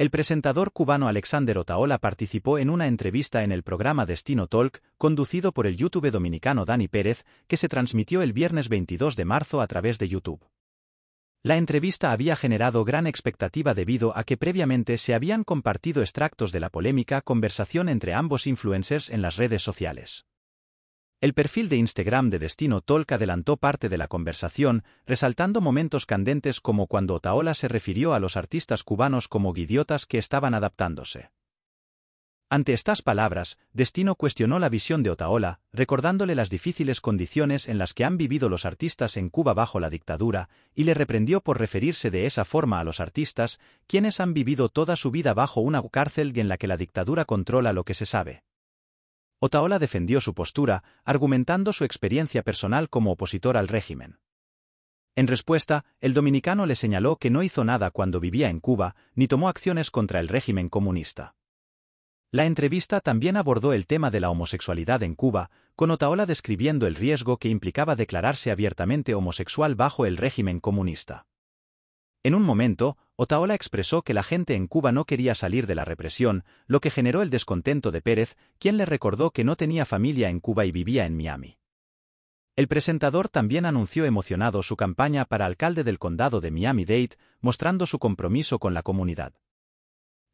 El presentador cubano Alexander Otaola participó en una entrevista en el programa Destino Talk, conducido por el youtuber dominicano Dani Pérez, que se transmitió el viernes 22 de marzo a través de YouTube. La entrevista había generado gran expectativa debido a que previamente se habían compartido extractos de la polémica conversación entre ambos influencers en las redes sociales. El perfil de Instagram de Destino Tolk adelantó parte de la conversación, resaltando momentos candentes como cuando Otaola se refirió a los artistas cubanos como guidiotas que estaban adaptándose. Ante estas palabras, Destino cuestionó la visión de Otaola, recordándole las difíciles condiciones en las que han vivido los artistas en Cuba bajo la dictadura, y le reprendió por referirse de esa forma a los artistas, quienes han vivido toda su vida bajo una cárcel en la que la dictadura controla lo que se sabe. Otaola defendió su postura, argumentando su experiencia personal como opositor al régimen. En respuesta, el dominicano le señaló que no hizo nada cuando vivía en Cuba, ni tomó acciones contra el régimen comunista. La entrevista también abordó el tema de la homosexualidad en Cuba, con Otaola describiendo el riesgo que implicaba declararse abiertamente homosexual bajo el régimen comunista. En un momento, Otaola expresó que la gente en Cuba no quería salir de la represión, lo que generó el descontento de Pérez, quien le recordó que no tenía familia en Cuba y vivía en Miami. El presentador también anunció emocionado su campaña para alcalde del condado de Miami-Dade, mostrando su compromiso con la comunidad.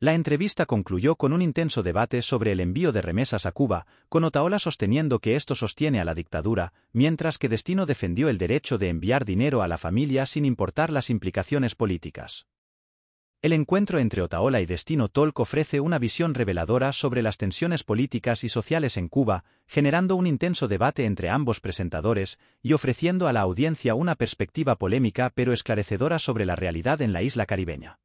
La entrevista concluyó con un intenso debate sobre el envío de remesas a Cuba, con Otaola sosteniendo que esto sostiene a la dictadura, mientras que Destino defendió el derecho de enviar dinero a la familia sin importar las implicaciones políticas. El encuentro entre Otaola y Destino Tolk ofrece una visión reveladora sobre las tensiones políticas y sociales en Cuba, generando un intenso debate entre ambos presentadores y ofreciendo a la audiencia una perspectiva polémica pero esclarecedora sobre la realidad en la isla caribeña.